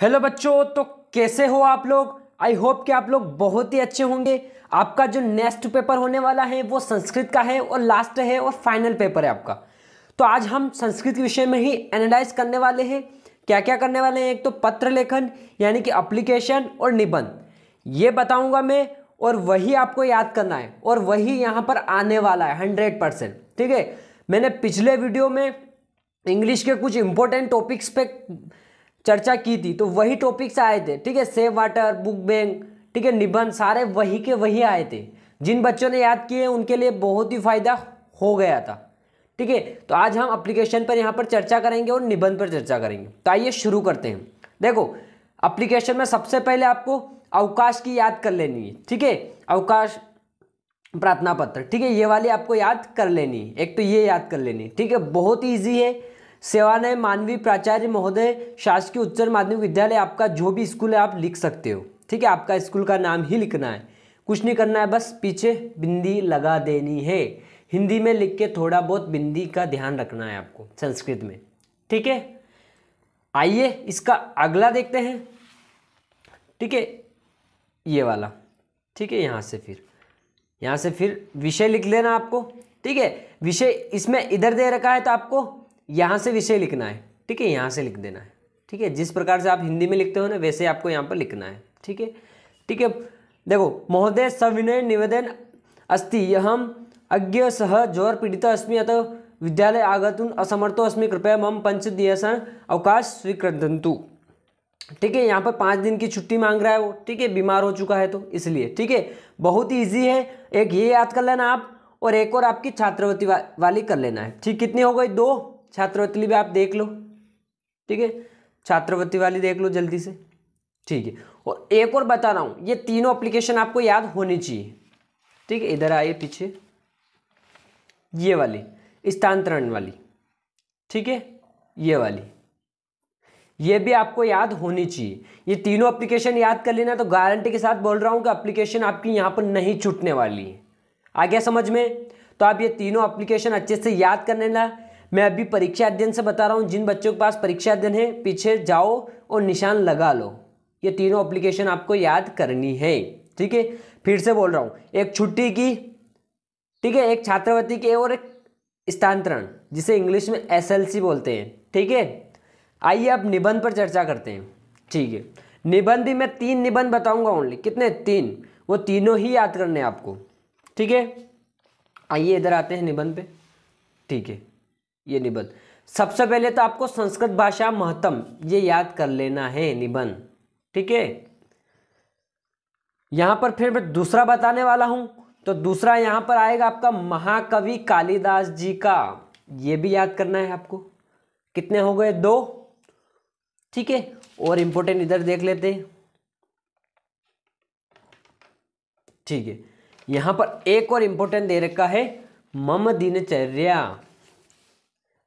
hello बच्चों तो कैसे हो आप लोग आई होप कि आप लोग बहुत ही अच्छे होंगे आपका जो नेक्स्ट पेपर होने वाला है वो संस्कृत का है और लास्ट है और फाइनल पेपर है आपका तो आज हम संस्कृत के विषय में ही एनालाइज करने वाले हैं क्या क्या करने वाले हैं एक तो पत्र लेखन यानी कि अप्लीकेशन और निबंध ये बताऊँगा मैं और वही आपको याद करना है और वही यहाँ पर आने वाला है हंड्रेड परसेंट ठीक है मैंने पिछले वीडियो में इंग्लिश के कुछ इंपॉर्टेंट टॉपिक्स पे चर्चा की थी तो वही टॉपिक्स आए थे ठीक है सेव वाटर बुक बैंक ठीक है निबंध सारे वही के वही आए थे जिन बच्चों ने याद किए उनके लिए बहुत ही फायदा हो गया था ठीक है तो आज हम अप्लीकेशन पर यहाँ पर चर्चा करेंगे और निबंध पर चर्चा करेंगे तो आइए शुरू करते हैं देखो अप्लीकेशन में सबसे पहले आपको अवकाश की याद कर लेनी है ठीक है अवकाश प्रार्थना पत्र ठीक है ये वाली आपको याद कर लेनी है एक तो ये याद कर लेनी ठीक है बहुत ईजी है सेवानय मानवीय प्राचार्य महोदय शासकीय उच्चतर माध्यमिक विद्यालय आपका जो भी स्कूल है आप लिख सकते हो ठीक है आपका स्कूल का नाम ही लिखना है कुछ नहीं करना है बस पीछे बिंदी लगा देनी है हिंदी में लिख के थोड़ा बहुत बिंदी का ध्यान रखना है आपको संस्कृत में ठीक है आइए इसका अगला देखते हैं ठीक है ये वाला ठीक है यहाँ से फिर यहाँ से फिर विषय लिख लेना आपको ठीक है विषय इसमें इधर दे रखा है तो आपको यहाँ से विषय लिखना है ठीक है यहाँ से लिख देना है ठीक है जिस प्रकार से आप हिंदी में लिखते हो ना वैसे आपको यहाँ पर लिखना है ठीक है ठीक है देखो महोदय सविनय निवेदन अस्ति अहम अज्ञ सह ज्वर पीड़ित अस्मि अतः विद्यालय आगत असमर्थो अस्मि कृपया मम पंच दिवसन अवकाश स्वीकृतंतु ठीक है यहाँ पर पाँच दिन की छुट्टी मांग रहा है वो ठीक है बीमार हो चुका है तो इसलिए ठीक है बहुत ईजी है एक ये याद कर लेना आप और एक और आपकी छात्रवृत्ति वा, वाली कर लेना है ठीक कितनी हो गई दो छात्रवृत्ति भी आप देख लो ठीक है छात्रवृत्ति वाली देख लो जल्दी से ठीक है और एक और बता रहा हूँ ये तीनों एप्लीकेशन आपको याद होनी चाहिए ठीक है इधर आइए पीछे ये वाली स्थानांतरण वाली ठीक है ये वाली ये भी आपको याद होनी चाहिए ये तीनों एप्लीकेशन याद कर लेना तो गारंटी के साथ बोल रहा हूँ कि एप्लीकेशन आपकी यहाँ पर नहीं छूटने वाली है आ गया समझ में तो आप ये तीनों एप्लीकेशन अच्छे से याद कर लेना मैं अभी परीक्षा अध्ययन से बता रहा हूँ जिन बच्चों के पास परीक्षा अध्ययन है पीछे जाओ और निशान लगा लो ये तीनों अप्लीकेशन आपको याद करनी है ठीक है फिर से बोल रहा हूँ एक छुट्टी की ठीक है एक छात्रवृत्ति के और एक स्थानांतरण जिसे इंग्लिश में एसएलसी बोलते हैं ठीक है आइए अब निबंध पर चर्चा करते हैं ठीक है निबंध भी मैं तीन निबंध बताऊंगा ओनली कितने तीन वो तीनों ही याद करने हैं आपको ठीक है आइए इधर आते हैं निबंध पे ठीक है ये निबंध सबसे पहले तो आपको संस्कृत भाषा महत्म ये याद कर लेना है निबंध ठीक है यहां पर फिर मैं दूसरा बताने वाला हूं तो दूसरा यहां पर आएगा आपका महाकवि कालिदास जी का ये भी याद करना है आपको कितने हो गए दो ठीक है और इंपोर्टेंट इधर देख लेते हैं ठीक है यहां पर एक और इंपोर्टेंट दे रखा है मम दिनचर्या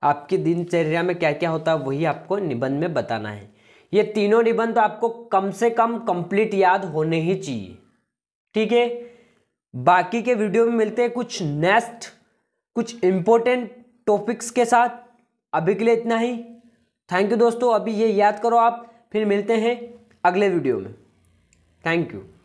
आपकी दिनचर्या में क्या क्या होता है वही आपको निबंध में बताना है ये तीनों निबंध तो आपको कम से कम कंप्लीट याद होने ही चाहिए ठीक है बाकी के वीडियो में मिलते हैं कुछ नेक्स्ट कुछ इम्पोर्टेंट टॉपिक्स के साथ अभी के लिए इतना ही थैंक यू दोस्तों अभी ये याद करो आप फिर मिलते हैं अगले वीडियो में थैंक यू